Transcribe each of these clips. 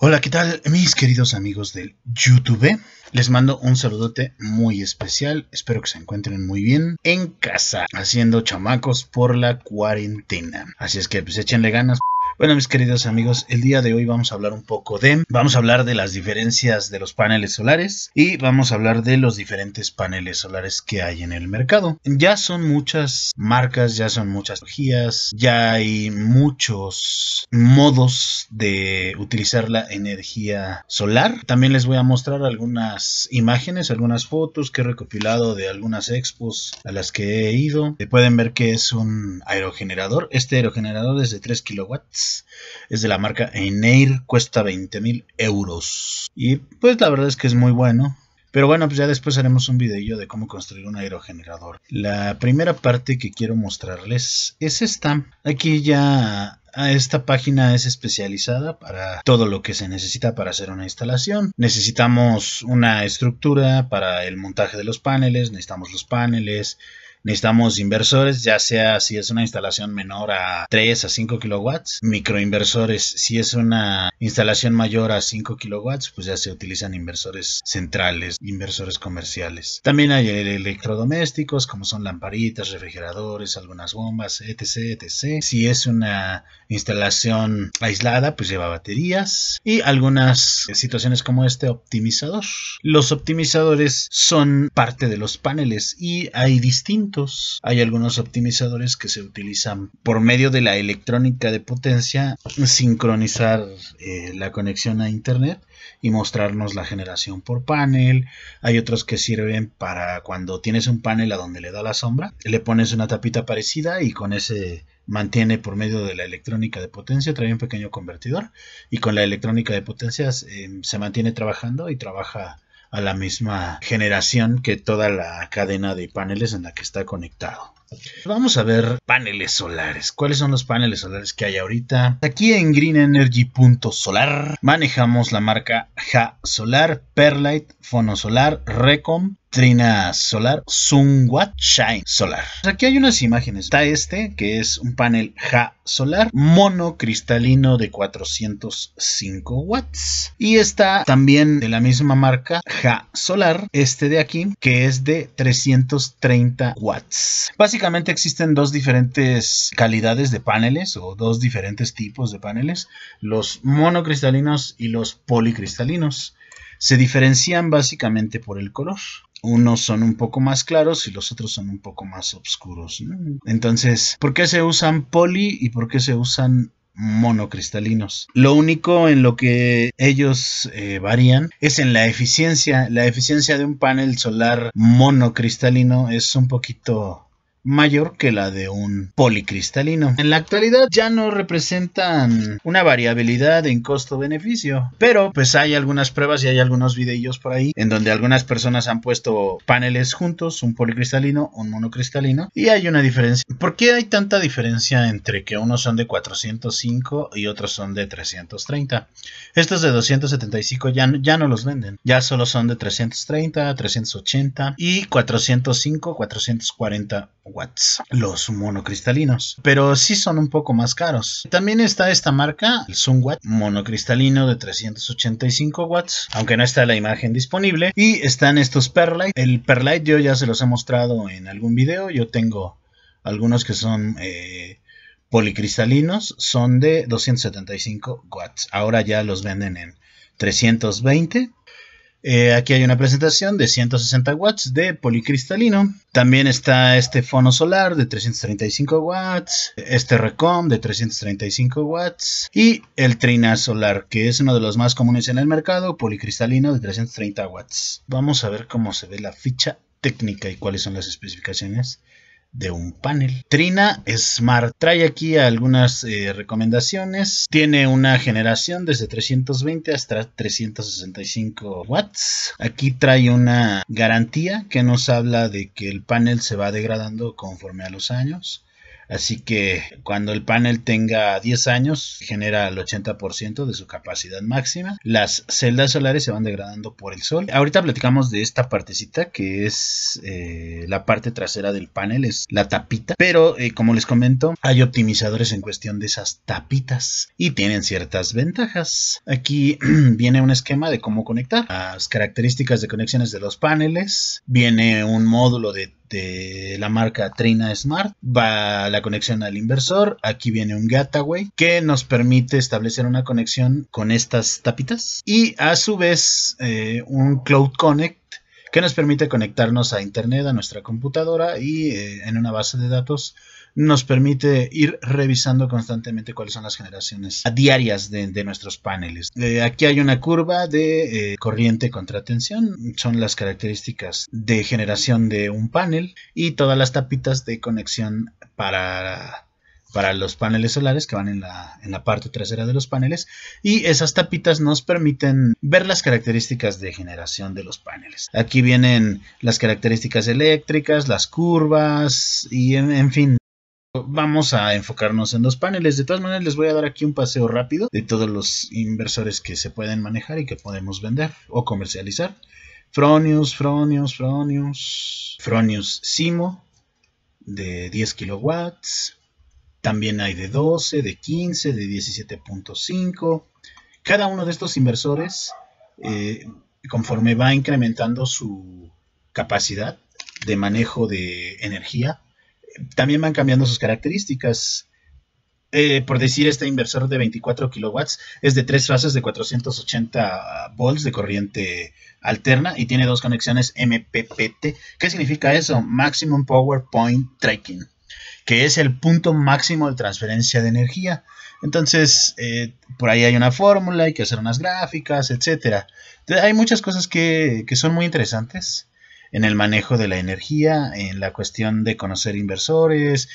Hola, ¿qué tal mis queridos amigos del YouTube? Les mando un saludote muy especial, espero que se encuentren muy bien en casa, haciendo chamacos por la cuarentena. Así es que pues échenle ganas bueno, mis queridos amigos, el día de hoy vamos a hablar un poco de, vamos a hablar de las diferencias de los paneles solares y vamos a hablar de los diferentes paneles solares que hay en el mercado. Ya son muchas marcas, ya son muchas tecnologías, ya hay muchos modos de utilizar la energía solar. También les voy a mostrar algunas imágenes, algunas fotos que he recopilado de algunas expos a las que he ido. Pueden ver que es un aerogenerador. Este aerogenerador es de 3 kilowatts es de la marca Eneir, cuesta 20 mil euros. Y pues la verdad es que es muy bueno. Pero bueno, pues ya después haremos un video de cómo construir un aerogenerador. La primera parte que quiero mostrarles es esta. Aquí ya ah, esta página es especializada para todo lo que se necesita para hacer una instalación. Necesitamos una estructura para el montaje de los paneles, necesitamos los paneles, necesitamos inversores, ya sea si es una instalación menor a 3 a 5 kilowatts, microinversores, si es una instalación mayor a 5 kilowatts, pues ya se utilizan inversores centrales, inversores comerciales. También hay electrodomésticos como son lamparitas, refrigeradores, algunas bombas, etc, etc. Si es una instalación aislada, pues lleva baterías y algunas situaciones como este optimizador. Los optimizadores son parte de los paneles y hay distintos hay algunos optimizadores que se utilizan por medio de la electrónica de potencia, sincronizar eh, la conexión a Internet y mostrarnos la generación por panel. Hay otros que sirven para cuando tienes un panel a donde le da la sombra, le pones una tapita parecida y con ese mantiene por medio de la electrónica de potencia, trae un pequeño convertidor y con la electrónica de potencias eh, se mantiene trabajando y trabaja a la misma generación que toda la cadena de paneles en la que está conectado. Vamos a ver paneles solares. ¿Cuáles son los paneles solares que hay ahorita? Aquí en greenenergy.solar manejamos la marca Ja Solar, Perlite, Solar, Recom, Trina Solar, Sunwat Shine Solar. Aquí hay unas imágenes. Está este, que es un panel Ja Solar, monocristalino de 405 watts. Y está también de la misma marca Ja Solar, este de aquí, que es de 330 watts. Básicamente básicamente existen dos diferentes calidades de paneles o dos diferentes tipos de paneles, los monocristalinos y los policristalinos. Se diferencian básicamente por el color. Unos son un poco más claros y los otros son un poco más oscuros. Entonces, ¿por qué se usan poli y por qué se usan monocristalinos. Lo único en lo que ellos eh, varían es en la eficiencia. La eficiencia de un panel solar monocristalino es un poquito mayor que la de un policristalino. En la actualidad ya no representan una variabilidad en costo-beneficio, pero pues hay algunas pruebas y hay algunos videillos por ahí en donde algunas personas han puesto paneles juntos, un policristalino, un monocristalino, y hay una diferencia. ¿Por qué hay tanta diferencia entre que unos son de 405 y otros son de 330? Estos de 275 ya, ya no los venden, ya solo son de 330, 380 y 405, 440 watts los monocristalinos, pero sí son un poco más caros. También está esta marca, el Sunwatt monocristalino de 385 watts, aunque no está la imagen disponible. Y están estos Perlite. El Perlite yo ya se los he mostrado en algún video. Yo tengo algunos que son eh, policristalinos, son de 275 watts. Ahora ya los venden en 320 eh, aquí hay una presentación de 160 watts de policristalino. También está este fono solar de 335 watts, este Recom de 335 watts y el Trina solar, que es uno de los más comunes en el mercado, policristalino de 330 watts. Vamos a ver cómo se ve la ficha técnica y cuáles son las especificaciones de un panel. Trina Smart trae aquí algunas eh, recomendaciones. Tiene una generación desde 320 hasta 365 watts. Aquí trae una garantía que nos habla de que el panel se va degradando conforme a los años. Así que cuando el panel tenga 10 años, genera el 80% de su capacidad máxima. Las celdas solares se van degradando por el sol. Ahorita platicamos de esta partecita que es eh, la parte trasera del panel, es la tapita. Pero eh, como les comento, hay optimizadores en cuestión de esas tapitas y tienen ciertas ventajas. Aquí viene un esquema de cómo conectar, las características de conexiones de los paneles, viene un módulo de de la marca Trina Smart. Va la conexión al inversor. Aquí viene un gateway que nos permite establecer una conexión con estas tapitas. Y a su vez eh, un Cloud Connect que nos permite conectarnos a Internet, a nuestra computadora y eh, en una base de datos nos permite ir revisando constantemente cuáles son las generaciones diarias de, nuestros paneles. Eh, aquí hay una curva de eh, corriente contra tensión, son las características de generación de un panel y todas las tapitas de conexión para para los paneles solares que van en la, en la, parte trasera de los paneles y esas tapitas nos permiten ver las características de generación de los paneles. Aquí vienen las características eléctricas, las curvas y en fin, Vamos a enfocarnos en los paneles. De todas maneras, les voy a dar aquí un paseo rápido de todos los inversores que se pueden manejar y que podemos vender o comercializar. Fronius, Fronius, Fronius, Fronius Simo de 10 kilowatts. También hay de 12, de 15, de 17.5. Cada uno de estos inversores, eh, conforme va incrementando su capacidad de manejo de energía, también van cambiando sus características. Eh, por decir, este inversor de 24 kilowatts es de tres fases de 480 volts de corriente alterna y tiene dos conexiones MPPT. ¿Qué significa eso? Maximum Power Point Tracking, que es el punto máximo de transferencia de energía. Entonces, eh, por ahí hay una fórmula, hay que hacer unas gráficas, etc. Hay muchas cosas que, que son muy interesantes en el manejo de la energía, en la cuestión de conocer inversores,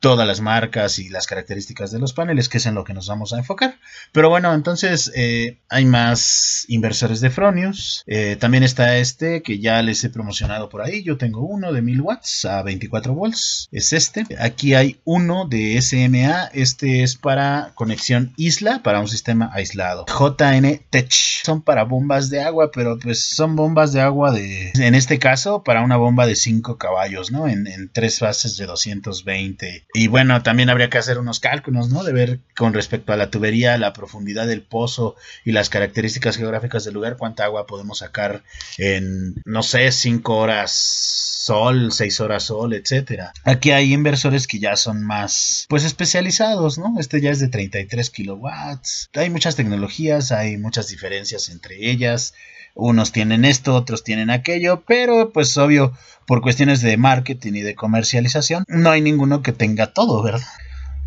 todas las marcas y las características de los paneles, que es en lo que nos vamos a enfocar. Pero bueno, entonces eh, hay más inversores de Fronius. Eh, también está este que ya les he promocionado por ahí. Yo tengo uno de 1000 watts a 24 volts. Es este. Aquí hay uno de SMA. Este es para conexión isla, para un sistema aislado. JN Tech. Son para bombas de agua, pero pues son bombas de agua de, en este caso, para una bomba de 5 caballos, ¿no? En, en tres fases de 220 y bueno, también habría que hacer unos cálculos, ¿no? De ver con respecto a la tubería, la profundidad del pozo y las características geográficas del lugar, cuánta agua podemos sacar en, no sé, 5 horas sol, 6 horas sol, etcétera. Aquí hay inversores que ya son más, pues especializados, ¿no? Este ya es de 33 kilowatts. Hay muchas tecnologías, hay muchas diferencias entre ellas. Unos tienen esto, otros tienen aquello, pero pues obvio, por cuestiones de marketing y de comercialización, no hay ninguno que tenga todo, ¿verdad?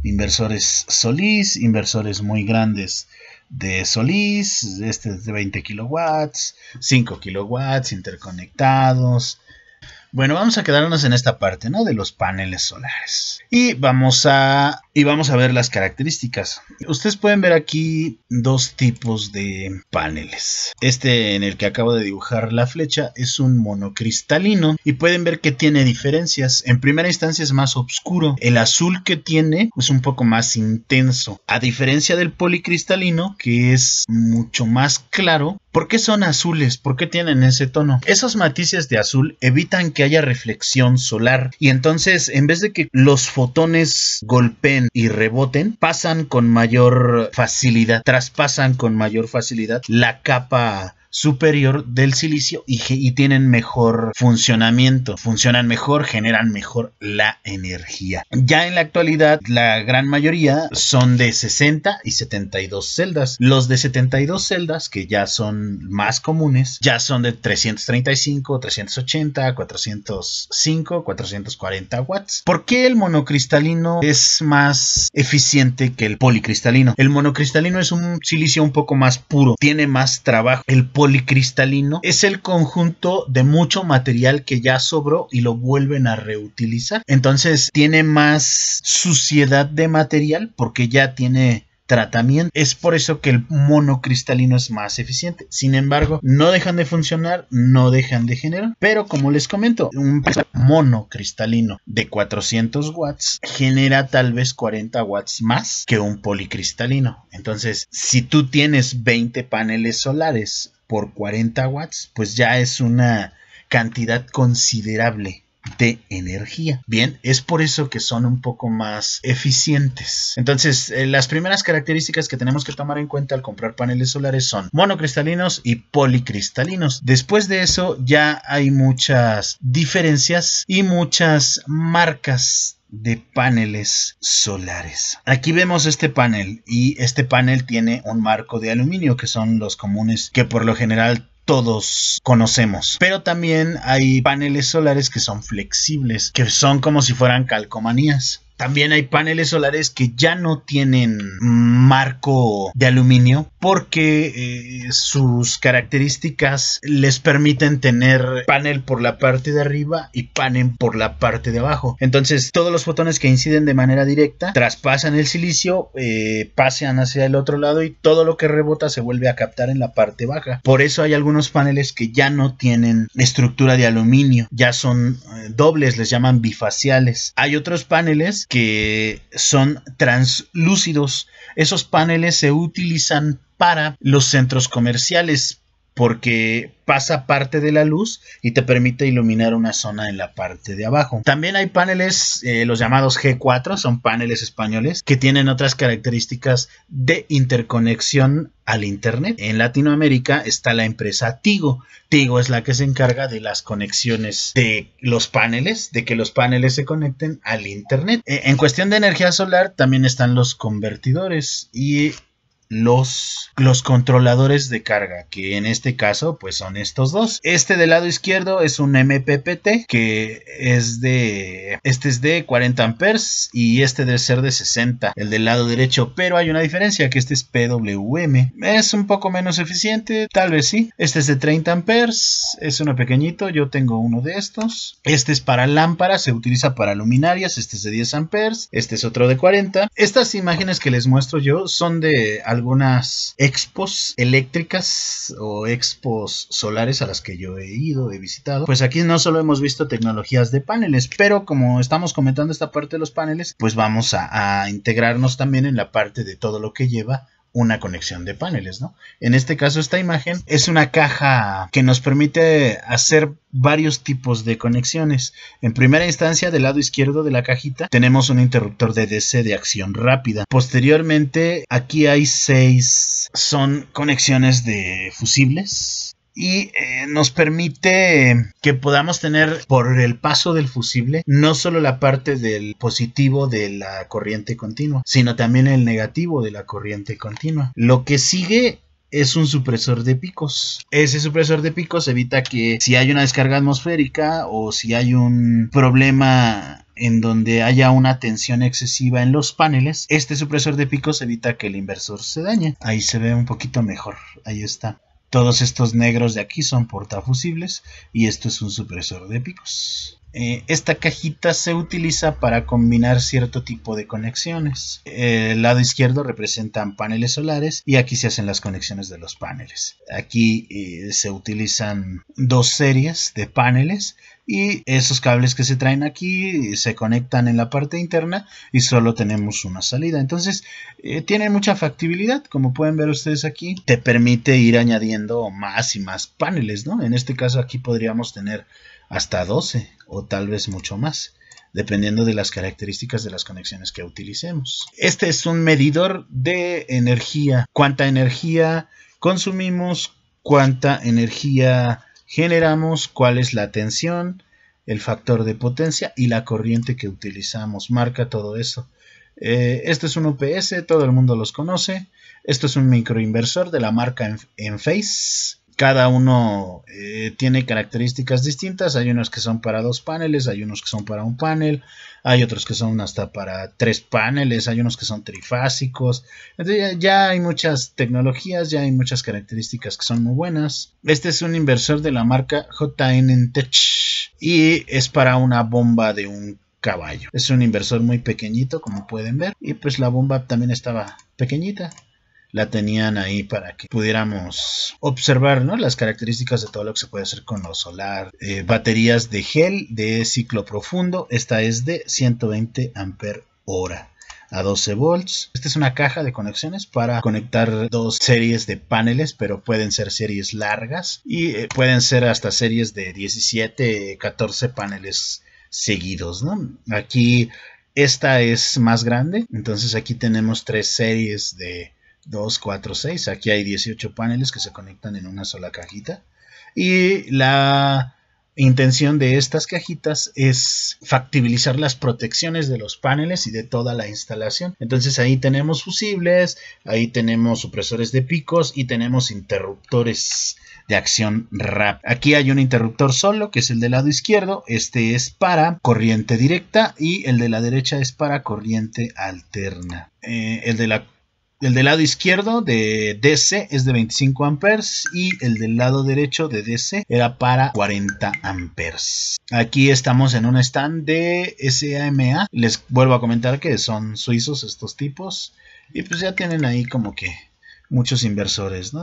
Inversores Solís, inversores muy grandes de Solís, este de 20 kilowatts, 5 kilowatts, interconectados, bueno, vamos a quedarnos en esta parte, ¿no? De los paneles solares. Y vamos a, y vamos a ver las características. Ustedes pueden ver aquí dos tipos de paneles. Este en el que acabo de dibujar la flecha es un monocristalino y pueden ver que tiene diferencias. En primera instancia es más oscuro. El azul que tiene es un poco más intenso. A diferencia del policristalino que es mucho más claro. ¿Por qué son azules? ¿Por qué tienen ese tono? Esos matices de azul evitan que que haya reflexión solar y entonces en vez de que los fotones golpeen y reboten, pasan con mayor facilidad, traspasan con mayor facilidad la capa superior del silicio y, tienen mejor funcionamiento, funcionan mejor, generan mejor la energía. Ya en la actualidad, la gran mayoría son de 60 y 72 celdas. Los de 72 celdas, que ya son más comunes, ya son de 335, 380, 405, 440 watts. ¿Por qué el monocristalino es más eficiente que el policristalino? El monocristalino es un silicio un poco más puro, tiene más trabajo. El policristalino es el conjunto de mucho material que ya sobró y lo vuelven a reutilizar. Entonces tiene más suciedad de material porque ya tiene tratamiento. Es por eso que el monocristalino es más eficiente. Sin embargo, no dejan de funcionar, no dejan de generar. Pero como les comento, un monocristalino de 400 watts genera tal vez 40 watts más que un policristalino. Entonces, si tú tienes 20 paneles solares por 40 watts, pues ya es una cantidad considerable de energía. Bien, es por eso que son un poco más eficientes. Entonces, eh, las primeras características que tenemos que tomar en cuenta al comprar paneles solares son monocristalinos y policristalinos. Después de eso ya hay muchas diferencias y muchas marcas de paneles solares. Aquí vemos este panel y este panel tiene un marco de aluminio que son los comunes que por lo general todos conocemos. Pero también hay paneles solares que son flexibles, que son como si fueran calcomanías. También hay paneles solares que ya no tienen marco de aluminio porque eh, sus características les permiten tener panel por la parte de arriba y panel por la parte de abajo. Entonces todos los fotones que inciden de manera directa traspasan el silicio, eh, pasean pasan hacia el otro lado y todo lo que rebota se vuelve a captar en la parte baja. Por eso hay algunos paneles que ya no tienen estructura de aluminio, ya son eh, dobles, les llaman bifaciales. Hay otros paneles que son translúcidos. Esos paneles se utilizan para los centros comerciales, porque pasa parte de la luz y te permite iluminar una zona en la parte de abajo. También hay paneles, eh, los llamados G4, son paneles españoles, que tienen otras características de interconexión al Internet. En Latinoamérica está la empresa Tigo. Tigo es la que se encarga de las conexiones de los paneles, de que los paneles se conecten al Internet. Eh, en cuestión de energía solar también están los convertidores y los, los controladores de carga, que en este caso pues son estos dos. Este del lado izquierdo es un MPPT que es de, este es de 40 amperes y este debe ser de 60, el del lado derecho, pero hay una diferencia que este es PWM, es un poco menos eficiente, tal vez sí, este es de 30 amperes, es uno pequeñito, yo tengo uno de estos, este es para lámparas, se utiliza para luminarias, este es de 10 amperes, este es otro de 40, estas imágenes que les muestro yo son de algunas expos eléctricas o expos solares a las que yo he ido, he visitado, pues aquí no solo hemos visto tecnologías de paneles, pero como estamos comentando esta parte de los paneles, pues vamos a, integrarnos también en la parte de todo lo que lleva una conexión de paneles, ¿no? En este caso esta imagen es una caja que nos permite hacer varios tipos de conexiones. En primera instancia, del lado izquierdo de la cajita tenemos un interruptor de DC de acción rápida. Posteriormente, aquí hay seis son conexiones de fusibles y eh, nos permite que podamos tener por el paso del fusible no solo la parte del positivo de la corriente continua, sino también el negativo de la corriente continua. Lo que sigue es un supresor de picos. Ese supresor de picos evita que si hay una descarga atmosférica o si hay un problema en donde haya una tensión excesiva en los paneles, este supresor de picos evita que el inversor se dañe. Ahí se ve un poquito mejor. Ahí está. Todos estos negros de aquí son portafusibles y esto es un supresor de picos. Eh, esta cajita se utiliza para combinar cierto tipo de conexiones. Eh, el lado izquierdo representan paneles solares y aquí se hacen las conexiones de los paneles. Aquí eh, se utilizan dos series de paneles y esos cables que se traen aquí se conectan en la parte interna y solo tenemos una salida. Entonces tiene mucha factibilidad, como pueden ver ustedes aquí, te permite ir añadiendo más y más paneles, En este caso aquí podríamos tener hasta 12 o tal vez mucho más, dependiendo de las características de las conexiones que utilicemos. Este es un medidor de energía, cuánta energía consumimos, cuánta energía generamos, cuál es la tensión, el factor de potencia y la corriente que utilizamos. Marca todo eso. Este esto es un UPS, todo el mundo los conoce. Esto es un microinversor de la marca Enphase cada uno eh, tiene características distintas. Hay unos que son para dos paneles, hay unos que son para un panel, hay otros que son hasta para tres paneles, hay unos que son trifásicos. Entonces, ya hay muchas tecnologías, ya hay muchas características que son muy buenas. Este es un inversor de la marca JN Tech y es para una bomba de un caballo. Es un inversor muy pequeñito, como pueden ver, y pues la bomba también estaba pequeñita la tenían ahí para que pudiéramos observar las características de todo lo que se puede hacer con lo solar. Eh, baterías de gel de ciclo profundo, esta es de 120 amper hora a 12 volts. Esta es una caja de conexiones para conectar dos series de paneles, pero pueden ser series largas y eh, pueden ser hasta series de 17, 14 paneles seguidos, Aquí esta es más grande, entonces aquí tenemos tres series de 2, 4, 6. Aquí hay 18 paneles que se conectan en una sola cajita. Y la intención de estas cajitas es factibilizar las protecciones de los paneles y de toda la instalación. Entonces ahí tenemos fusibles, ahí tenemos supresores de picos y tenemos interruptores de acción rápida. Aquí hay un interruptor solo que es el del lado izquierdo, este es para corriente directa y el de la derecha es para corriente alterna. Eh, el de la el del lado izquierdo de DC es de 25 amperes y el del lado derecho de DC era para 40 amperes. Aquí estamos en un stand de SAMA. Les vuelvo a comentar que son suizos estos tipos y pues ya tienen ahí como que muchos inversores,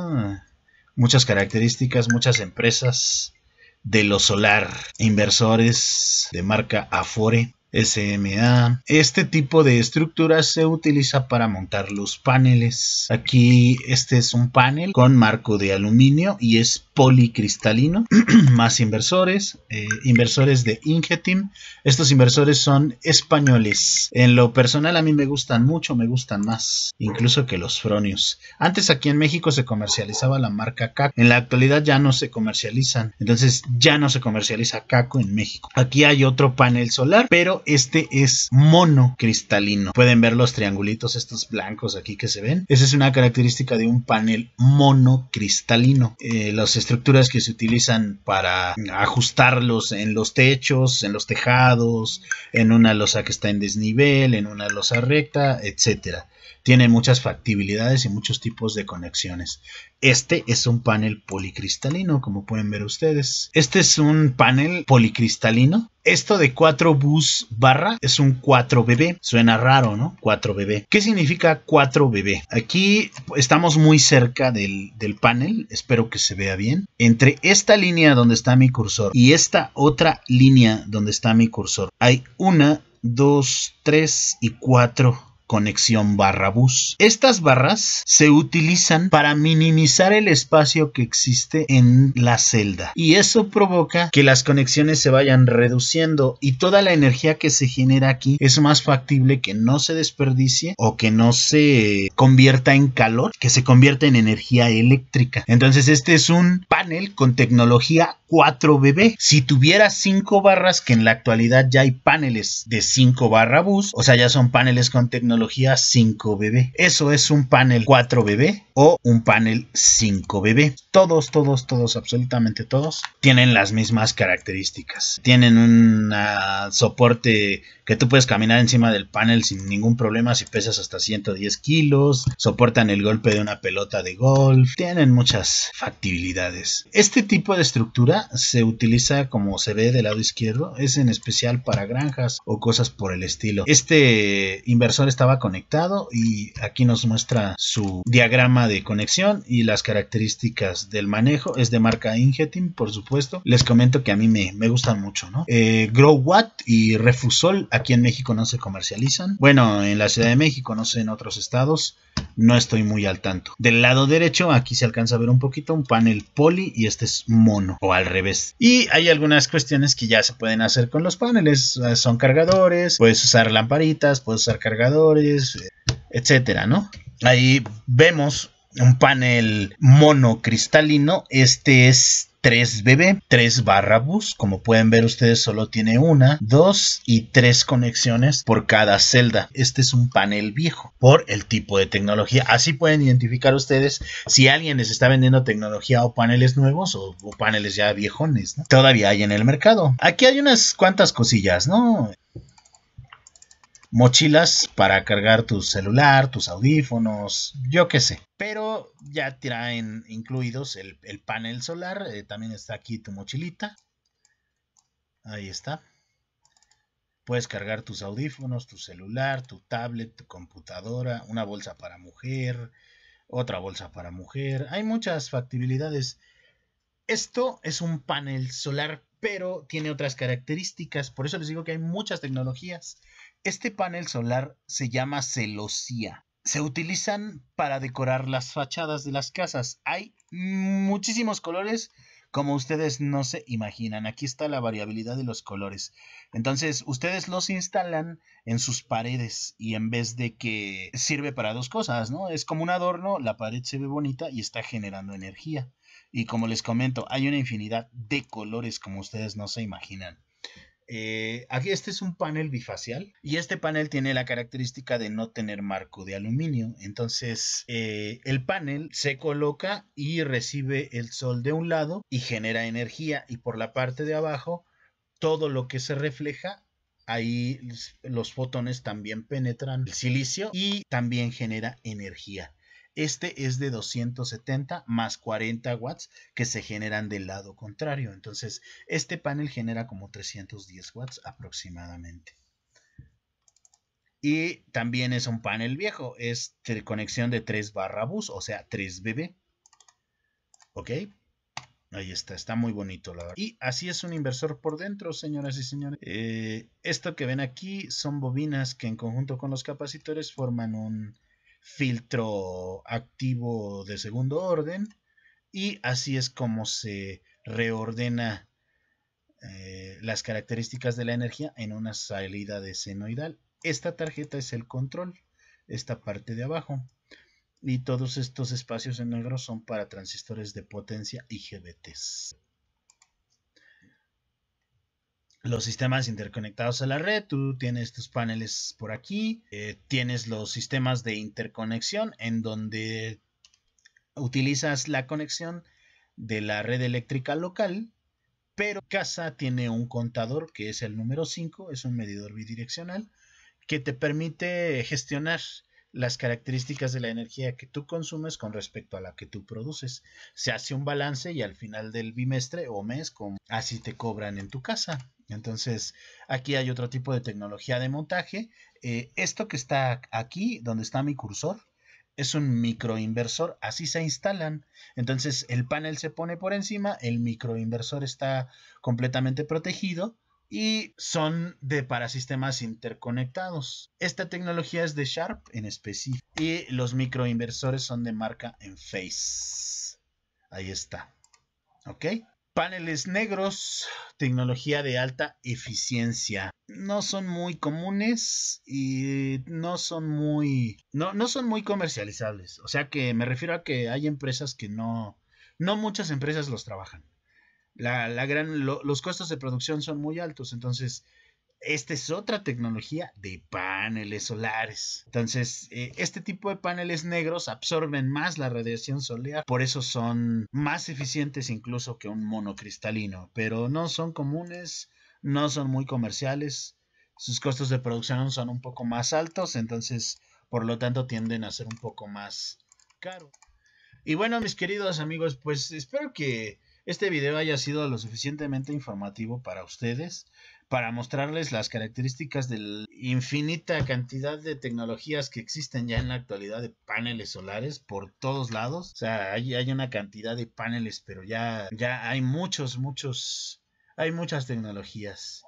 Muchas características, muchas empresas de lo solar, inversores de marca Afore SMA. Este tipo de estructura se utiliza para montar los paneles. Aquí este es un panel con marco de aluminio y es policristalino. Más inversores, eh, inversores de Ingetim. Estos inversores son españoles. En lo personal a mí me gustan mucho, me gustan más, incluso que los Fronius. Antes aquí en México se comercializaba la marca CAC. En la actualidad ya no se comercializan. Entonces ya no se comercializa Caco en México. Aquí hay otro panel solar, pero este es monocristalino, Pueden ver los triangulitos estos blancos aquí que se ven. Esa es una característica de un panel monocristalino. Eh, las estructuras que se utilizan para ajustarlos en los techos, en los tejados, en una losa que está en desnivel, en una losa recta, etcétera. Tiene muchas factibilidades y muchos tipos de conexiones. Este es un panel policristalino, como pueden ver ustedes. Este es un panel policristalino. Esto de 4 bus barra es un 4BB. Suena raro, ¿no? 4BB. ¿Qué significa 4BB? Aquí estamos muy cerca del, del panel. Espero que se vea bien. Entre esta línea donde está mi cursor y esta otra línea donde está mi cursor, hay una, dos, tres y cuatro conexión barra bus. Estas barras se utilizan para minimizar el espacio que existe en la celda y eso provoca que las conexiones se vayan reduciendo y toda la energía que se genera aquí es más factible que no se desperdicie o que no se convierta en calor, que se convierta en energía eléctrica. Entonces este es un panel con tecnología 4BB. Si tuviera 5 barras, que en la actualidad ya hay paneles de 5 barra bus, o sea, ya son paneles con tecnología 5BB. Eso es un panel 4BB o un panel 5BB. Todos, todos, todos, absolutamente todos, tienen las mismas características. Tienen un soporte que tú puedes caminar encima del panel sin ningún problema si pesas hasta 110 kilos. Soportan el golpe de una pelota de golf. Tienen muchas factibilidades. Este tipo de estructura se utiliza como se ve del lado izquierdo. Es en especial para granjas o cosas por el estilo. Este inversor está conectado y aquí nos muestra su diagrama de conexión y las características del manejo. Es de marca Ingetim, por supuesto. Les comento que a mí me, me gustan mucho, ¿no? Eh, Growatt y Refusol aquí en México no se comercializan. Bueno, en la Ciudad de México, no sé, en otros estados no estoy muy al tanto. Del lado derecho, aquí se alcanza a ver un poquito un panel poli y este es mono o al revés. Y hay algunas cuestiones que ya se pueden hacer con los paneles. Son cargadores, puedes usar lamparitas, puedes usar cargadores eh, etcétera, ¿no? Ahí vemos un panel monocristalino. Este es 3BB, 3 barra bus. Como pueden ver ustedes solo tiene una, dos y tres conexiones por cada celda. Este es un panel viejo por el tipo de tecnología. Así pueden identificar ustedes si alguien les está vendiendo tecnología o paneles nuevos o, paneles ya viejones. ¿no? Todavía hay en el mercado. Aquí hay unas cuantas cosillas, ¿no? mochilas para cargar tu celular, tus audífonos, yo qué sé. Pero ya traen incluidos el, panel solar, eh, también está aquí tu mochilita. Ahí está. Puedes cargar tus audífonos, tu celular, tu tablet, tu computadora, una bolsa para mujer, otra bolsa para mujer. Hay muchas factibilidades. Esto es un panel solar, pero tiene otras características. Por eso les digo que hay muchas tecnologías este panel solar se llama celosía. Se utilizan para decorar las fachadas de las casas. Hay muchísimos colores como ustedes no se imaginan. Aquí está la variabilidad de los colores. Entonces, ustedes los instalan en sus paredes y en vez de que sirve para dos cosas, ¿no? Es como un adorno, la pared se ve bonita y está generando energía. Y como les comento, hay una infinidad de colores como ustedes no se imaginan. Eh, aquí este es un panel bifacial y este panel tiene la característica de no tener marco de aluminio. Entonces eh, el panel se coloca y recibe el sol de un lado y genera energía y por la parte de abajo todo lo que se refleja ahí los fotones también penetran el silicio y también genera energía. Este es de 270 más 40 watts que se generan del lado contrario. Entonces, este panel genera como 310 watts aproximadamente. Y también es un panel viejo, es conexión de 3 barra bus, o sea, 3BB. ¿Ok? Ahí está, está muy bonito la verdad. Y así es un inversor por dentro, señoras y señores. Eh, esto que ven aquí son bobinas que en conjunto con los capacitores forman un filtro activo de segundo orden y así es como se reordena eh, las características de la energía en una salida de senoidal. Esta tarjeta es el control, esta parte de abajo. Y todos estos espacios en negro son para transistores de potencia y los sistemas interconectados a la red, tú tienes tus paneles por aquí, eh, tienes los sistemas de interconexión en donde utilizas la conexión de la red eléctrica local, pero casa tiene un contador que es el número 5, es un medidor bidireccional que te permite gestionar las características de la energía que tú consumes con respecto a la que tú produces. Se hace un balance y al final del bimestre o mes, como así te cobran en tu casa. Entonces, aquí hay otro tipo de tecnología de montaje. Eh, esto que está aquí, donde está mi cursor, es un microinversor, así se instalan. Entonces, el panel se pone por encima, el microinversor está completamente protegido y son de para sistemas interconectados. Esta tecnología es de Sharp en específico y los microinversores son de marca Enphase. Ahí está. ¿Ok? Paneles negros, tecnología de alta eficiencia. No son muy comunes y no son muy no, no son muy comercializables. O sea que me refiero a que hay empresas que no no muchas empresas los trabajan. La, la gran, los costos de producción son muy altos, entonces esta es otra tecnología de paneles solares. Entonces, eh, este tipo de paneles negros absorben más la radiación solar, por eso son más eficientes incluso que un monocristalino, pero no son comunes, no son muy comerciales, sus costos de producción son un poco más altos, entonces, por lo tanto, tienden a ser un poco más caros. Y bueno, mis queridos amigos, pues espero que este video haya sido lo suficientemente informativo para ustedes para mostrarles las características de la infinita cantidad de tecnologías que existen ya en la actualidad de paneles solares por todos lados. O sea, hay, una cantidad de paneles, pero ya, ya hay muchos, muchos, hay muchas tecnologías.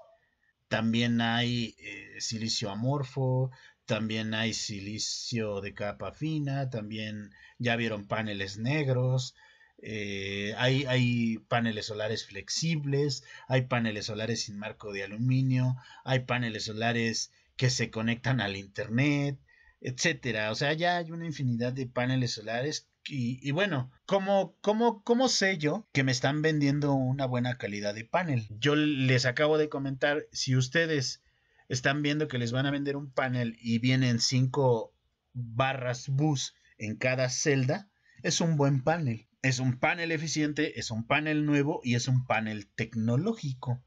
También hay eh, silicio amorfo, también hay silicio de capa fina, también ya vieron paneles negros, eh, hay, paneles solares flexibles, hay paneles solares sin marco de aluminio, hay paneles solares que se conectan al internet, etcétera. O sea, ya hay una infinidad de paneles solares. Y, bueno, ¿cómo, cómo, cómo sé yo que me están vendiendo una buena calidad de panel? Yo les acabo de comentar, si ustedes están viendo que les van a vender un panel y vienen cinco barras bus en cada celda, es un buen panel. Es un panel eficiente, es un panel nuevo y es un panel tecnológico.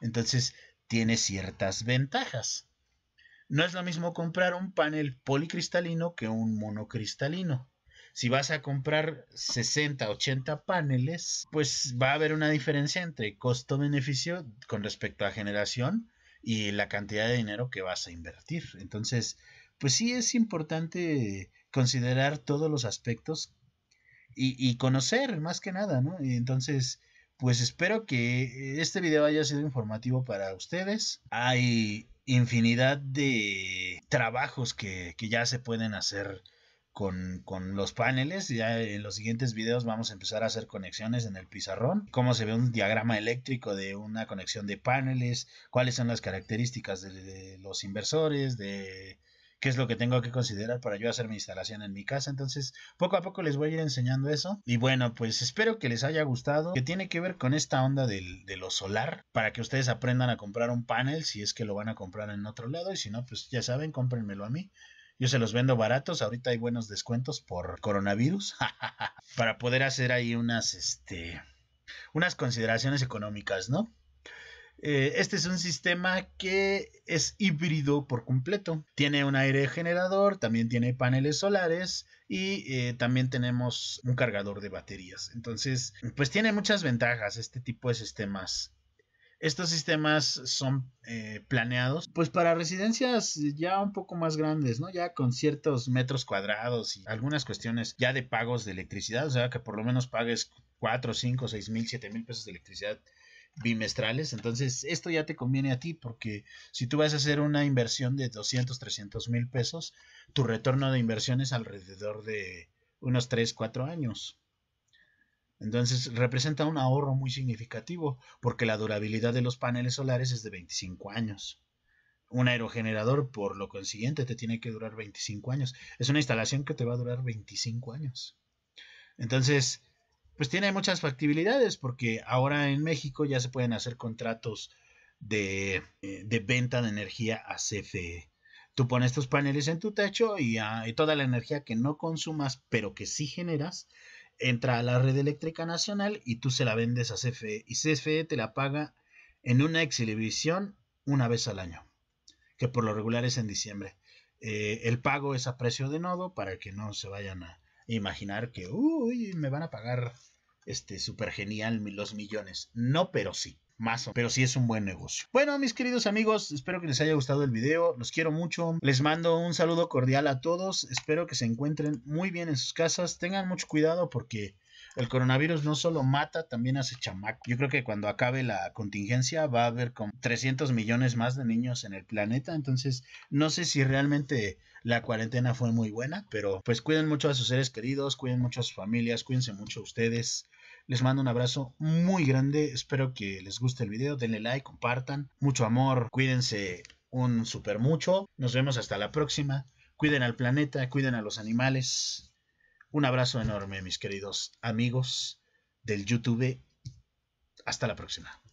Entonces, tiene ciertas ventajas. No es lo mismo comprar un panel policristalino que un monocristalino. Si vas a comprar 60, 80 paneles, pues va a haber una diferencia entre costo-beneficio con respecto a generación y la cantidad de dinero que vas a invertir. Entonces, pues sí es importante considerar todos los aspectos y, y, conocer más que nada, ¿no? Entonces, pues espero que este video haya sido informativo para ustedes. Hay infinidad de trabajos que, ya se pueden hacer con, los paneles. Ya en los siguientes videos vamos a empezar a hacer conexiones en el pizarrón. Cómo se ve un diagrama eléctrico de una conexión de paneles. Cuáles son las características de los inversores, de qué es lo que tengo que considerar para yo hacer mi instalación en mi casa. Entonces, poco a poco les voy a ir enseñando eso. Y bueno, pues espero que les haya gustado, que tiene que ver con esta onda de lo solar, para que ustedes aprendan a comprar un panel si es que lo van a comprar en otro lado. Y si no, pues ya saben, cómprenmelo a mí. Yo se los vendo baratos, ahorita hay buenos descuentos por coronavirus, para poder hacer ahí unas, este, unas consideraciones económicas, ¿no? Eh, este es un sistema que es híbrido por completo. Tiene un aire generador, también tiene paneles solares y eh, también tenemos un cargador de baterías. Entonces, pues tiene muchas ventajas este tipo de sistemas. Estos sistemas son eh, planeados pues para residencias ya un poco más grandes, ¿no? Ya con ciertos metros cuadrados y algunas cuestiones ya de pagos de electricidad, o sea que por lo menos pagues 4, 5, 6 mil, 7 mil pesos de electricidad bimestrales. Entonces, esto ya te conviene a ti porque si tú vas a hacer una inversión de 200, 300 mil pesos, tu retorno de inversión es alrededor de unos 3, 4 años. Entonces, representa un ahorro muy significativo porque la durabilidad de los paneles solares es de 25 años. Un aerogenerador, por lo consiguiente, te tiene que durar 25 años. Es una instalación que te va a durar 25 años. Entonces, pues tiene muchas factibilidades porque ahora en México ya se pueden hacer contratos de, eh, venta de energía a CFE. Tú pones tus paneles en tu techo y, toda la energía que no consumas pero que sí generas entra a la red eléctrica nacional y tú se la vendes a CFE y CFE te la paga en una exhibición una vez al año, que por lo regular es en diciembre. Eh, el pago es a precio de nodo para que no se vayan a, imaginar que, uy, me van a pagar este super genial los millones. No, pero sí. Más o pero sí es un buen negocio. Bueno, mis queridos amigos, espero que les haya gustado el video. Los quiero mucho. Les mando un saludo cordial a todos. Espero que se encuentren muy bien en sus casas. Tengan mucho cuidado porque el coronavirus no solo mata, también hace chamaco. Yo creo que cuando acabe la contingencia va a haber como 300 millones más de niños en el planeta. Entonces, no sé si realmente la cuarentena fue muy buena, pero pues cuiden mucho a sus seres queridos, cuiden mucho a sus familias, cuídense mucho a ustedes. Les mando un abrazo muy grande, espero que les guste el video, denle like, compartan, mucho amor, cuídense un super mucho, nos vemos hasta la próxima, cuiden al planeta, cuiden a los animales. Un abrazo enorme, mis queridos amigos del YouTube. Hasta la próxima.